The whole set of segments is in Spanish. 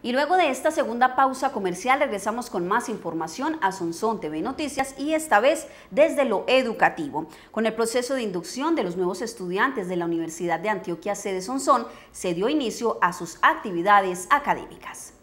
Y luego de esta segunda pausa comercial regresamos con más información a Sonsón TV Noticias y esta vez desde lo educativo. Con el proceso de inducción de los nuevos estudiantes de la Universidad de Antioquia sede Sonsón se dio inicio a sus actividades académicas.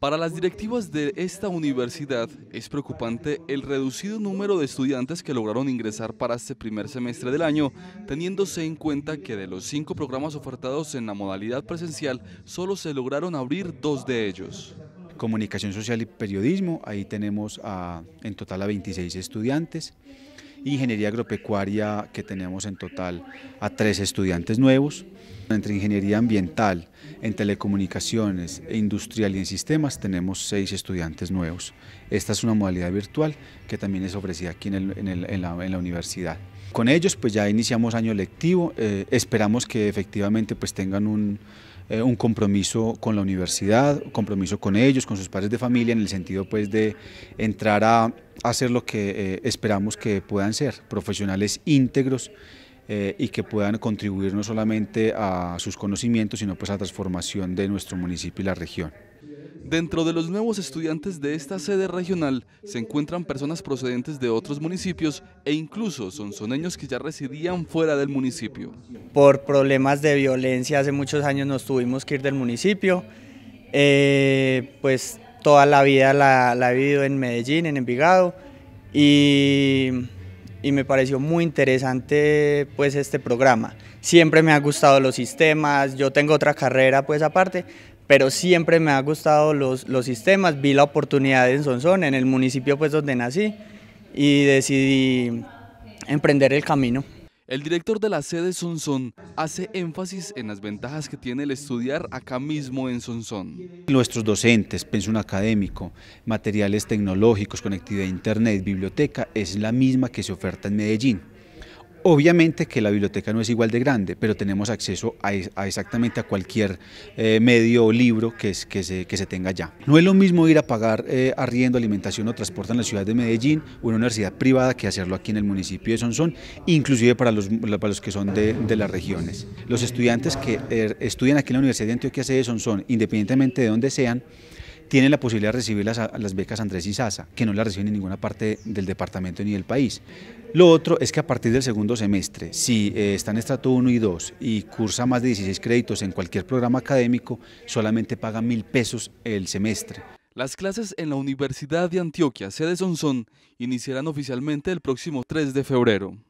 Para las directivas de esta universidad es preocupante el reducido número de estudiantes que lograron ingresar para este primer semestre del año, teniéndose en cuenta que de los cinco programas ofertados en la modalidad presencial, solo se lograron abrir dos de ellos comunicación social y periodismo. Ahí tenemos en total a 26 estudiantes ingeniería agropecuaria que tenemos en total a tres estudiantes nuevos. Entre ingeniería ambiental, en telecomunicaciones, e industrial y en sistemas tenemos seis estudiantes nuevos. Esta es una modalidad virtual que también es ofrecida aquí en, la, universidad. Con ellos pues ya iniciamos año lectivo, eh, esperamos que efectivamente pues tengan un, eh, un compromiso con la universidad, un compromiso con ellos, con sus padres de familia, en el sentido pues de entrar a hacer lo que eh, esperamos que puedan ser, profesionales íntegros eh, y que puedan contribuir no solamente a sus conocimientos, sino pues a la transformación de nuestro municipio y la región. Dentro de los nuevos estudiantes de esta sede regional se encuentran personas procedentes de otros municipios e incluso son soneños que ya residían fuera del municipio. Por problemas de violencia hace muchos años nos tuvimos que ir del municipio, eh, pues toda la vida la, la, he vivido en Medellín, en Envigado y, me pareció muy interesante pues este programa. Siempre me han gustado los sistemas, yo tengo otra carrera pues aparte, pero siempre me han gustado los, sistemas, vi la oportunidad en Sonsón, en el municipio pues donde nací, y decidí emprender el camino. El director de la sede Sonsón hace énfasis en las ventajas que tiene el estudiar acá mismo en Sonsón. Nuestros docentes, un académico, materiales tecnológicos, conectividad a internet, biblioteca, es la misma que se oferta en Medellín. Obviamente que la biblioteca no es igual de grande, pero tenemos acceso a, exactamente a cualquier eh, medio o libro que, se, que, se, tenga ya. No es lo mismo ir a pagar eh, arriendo, alimentación o transporte en la ciudad de Medellín o una universidad privada que hacerlo aquí en el municipio de Sonsón, inclusive para los, para los que son de, las regiones. Los estudiantes que eh, estudian aquí en la Universidad de Antioquia de Sonsón, independientemente de dónde sean, tienen la posibilidad de recibir las, becas Andrés y Sasa, que no las reciben en ninguna parte del departamento ni del país. Lo otro es que a partir del segundo semestre, si eh, está en estrato 1 y 2 y cursa más de 16 créditos en cualquier programa académico, solamente paga mil pesos el semestre. Las clases en la Universidad de Antioquia, sede Sonsón, iniciarán oficialmente el próximo 3 de febrero.